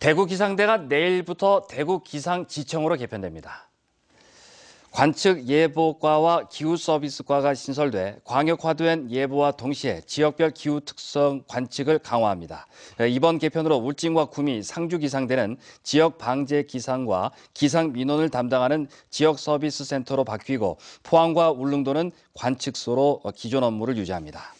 대구 기상대가 내일부터 대구 기상지청으로 개편됩니다. 관측 예보과와 기후 서비스과가 신설돼 광역화된 예보와 동시에 지역별 기후 특성 관측을 강화합니다. 이번 개편으로 울진과 구미, 상주 기상대는 지역 방재 기상과 기상 민원을 담당하는 지역 서비스 센터로 바뀌고 포항과 울릉도는 관측소로 기존 업무를 유지합니다.